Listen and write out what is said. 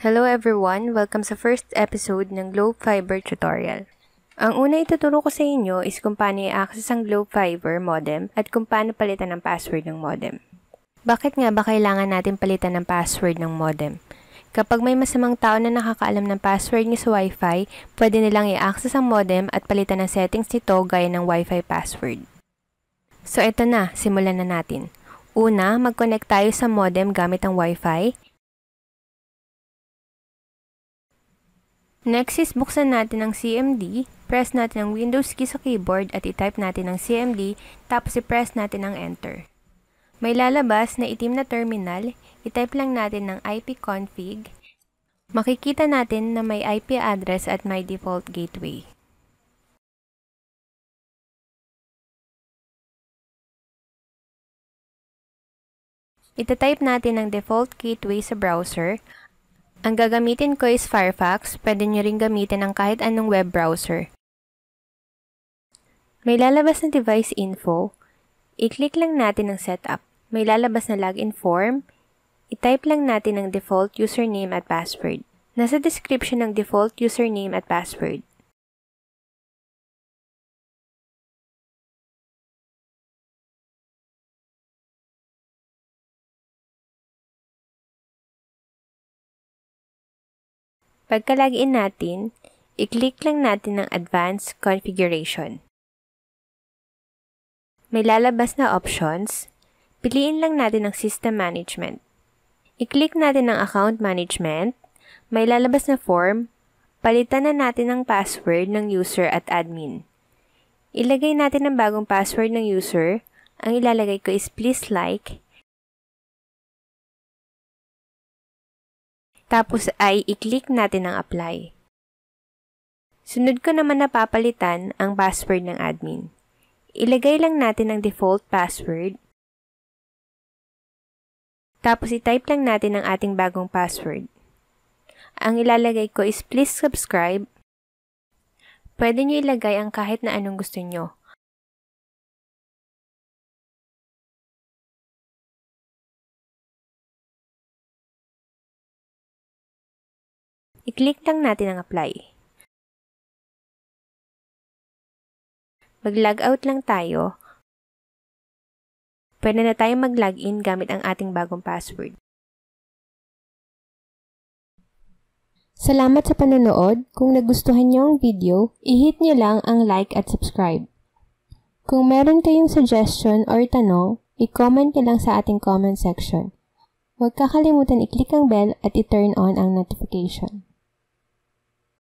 Hello everyone! Welcome sa first episode ng Globe Fiber tutorial. Ang una ituturo ko sa inyo is kung paano i-access ang Globe Fiber modem at kung paano palitan ang password ng modem. Bakit nga ba kailangan natin palitan ang password ng modem? Kapag may masamang tao na nakakaalam ng password niya sa Wi-Fi, pwede nilang i-access ang modem at palitan ang settings nito gaya ng Wi-Fi password. So ito na, simulan na natin. Una, mag-connect tayo sa modem gamit ang Wi-Fi. Next is buksan natin ang CMD, press natin ang Windows key sa keyboard at i-type natin ang CMD, tapos i-press natin ang Enter. May lalabas na itim na terminal, i-type lang natin ng ipconfig. Makikita natin na may IP address at may default gateway. Ita-type natin ang default gateway sa browser ang gagamitin ko is Firefox, pwede nyo rin gamitin ang kahit anong web browser. May lalabas na device info. I-click lang natin ang setup. May lalabas na login form. I-type lang natin ang default username at password. Nasa description ng default username at password. Pagka-log natin, i-click lang natin ang Advanced Configuration. May lalabas na options. Piliin lang natin ang System Management. I-click natin ang Account Management. May lalabas na form. Palitan na natin ang password ng user at admin. Ilagay natin ang bagong password ng user. Ang ilalagay ko is please like Tapos ay i-click natin ang apply. Sunod ko naman na papalitan ang password ng admin. Ilagay lang natin ang default password. Tapos i-type lang natin ang ating bagong password. Ang ilalagay ko is please subscribe. Pwede nyo ilagay ang kahit na anong gusto nyo. I-click lang natin ang apply. Mag-log out lang tayo. Pwede na tayo mag in gamit ang ating bagong password. Salamat sa panonood. Kung nagustuhan niyo ang video, i-hit niyo lang ang like at subscribe. Kung meron kayong suggestion or tanong, i-comment niyo lang sa ating comment section. Huwag kakalimutan i-click ang bell at i-turn on ang notification.